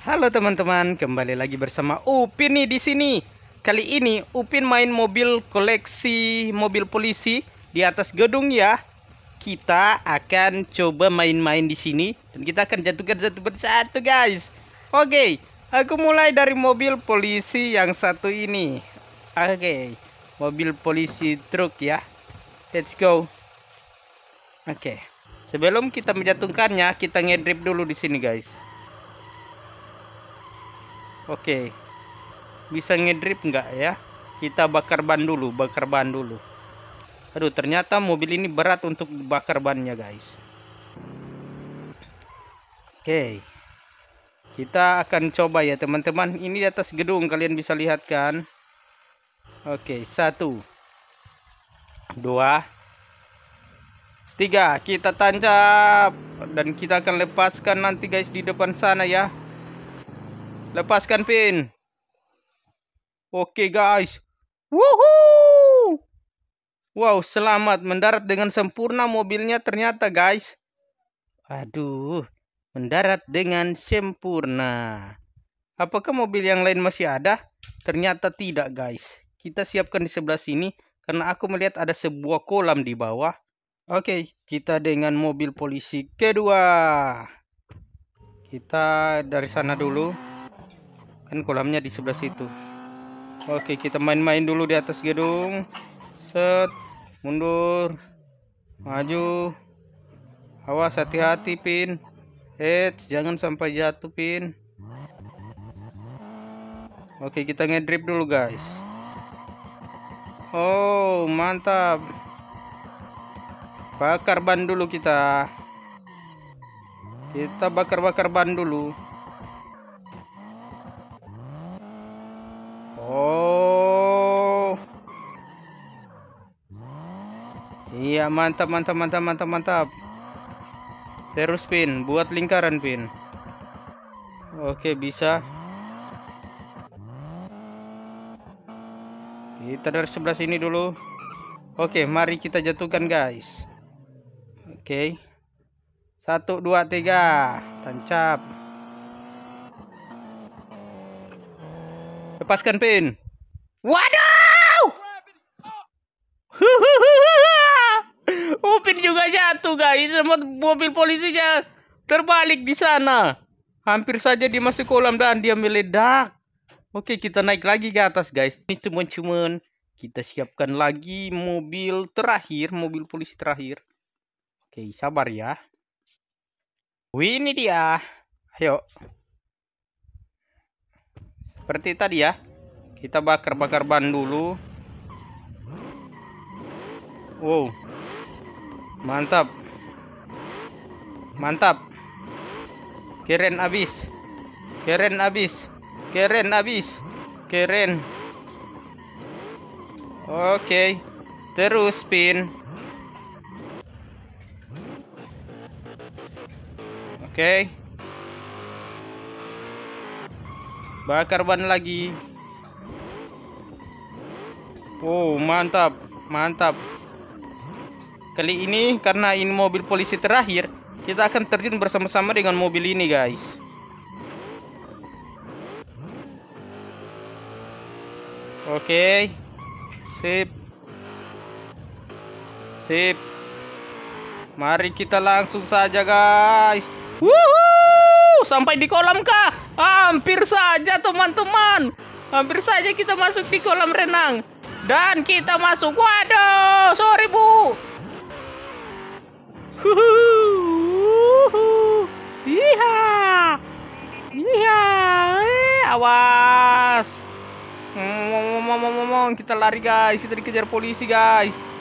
Halo teman-teman, kembali lagi bersama Upin nih di sini. Kali ini Upin main mobil koleksi mobil polisi di atas gedung ya. Kita akan coba main-main di sini dan kita akan jatuhkan satu persatu guys. Oke, aku mulai dari mobil polisi yang satu ini. Oke, mobil polisi truk ya. Let's go. Oke, sebelum kita menjatuhkannya, kita ngedrip dulu di sini guys. Oke. Bisa ngedrip nggak ya? Kita bakar ban dulu, bakar ban dulu. Aduh, ternyata mobil ini berat untuk bakar bannya, guys. Oke. Kita akan coba ya, teman-teman. Ini di atas gedung, kalian bisa lihat kan? Oke, satu. Dua. Tiga, kita tancap. Dan kita akan lepaskan nanti guys di depan sana ya. Lepaskan pin. Oke okay, guys. Woohoo! Wow, selamat mendarat dengan sempurna mobilnya ternyata guys. Aduh, mendarat dengan sempurna. Apakah mobil yang lain masih ada? Ternyata tidak guys. Kita siapkan di sebelah sini karena aku melihat ada sebuah kolam di bawah. Oke, okay, kita dengan mobil polisi kedua. Kita dari sana dulu kan kolamnya di sebelah situ oke kita main-main dulu di atas gedung set mundur maju awas hati-hati pin eh jangan sampai jatuh pin oke kita ngedrip dulu guys oh mantap bakar ban dulu kita kita bakar-bakar ban dulu Iya, mantap, mantap, mantap, mantap, mantap. Terus pin, buat lingkaran pin. Oke, bisa. Kita dari sebelah sini dulu. Oke, mari kita jatuhkan, guys. Oke. Satu, dua, tiga. Tancap. Lepaskan pin. Waduh! juga jatuh guys semua mobil polisinya terbalik di sana hampir saja dimasuk kolam dan dia meledak oke kita naik lagi ke atas guys ini teman-teman kita siapkan lagi mobil terakhir mobil polisi terakhir oke sabar ya Wih, oh, ini dia ayo seperti tadi ya kita bakar-bakar ban dulu wow Mantap. Mantap. Keren abis. Keren abis. Keren abis. Keren. Oke. Okay. Terus spin. Oke. Okay. Bakar ban lagi. Oh, mantap. Mantap. Kali ini karena ini mobil polisi terakhir, kita akan terjun bersama-sama dengan mobil ini, guys. Oke. Okay. Sip. Sip. Mari kita langsung saja, guys. Wuhu! Sampai di kolam kah? Hampir saja, teman-teman. Hampir saja kita masuk di kolam renang. Dan kita masuk. Waduh, so awas mau mau mau kita lari guys kita dikejar polisi guys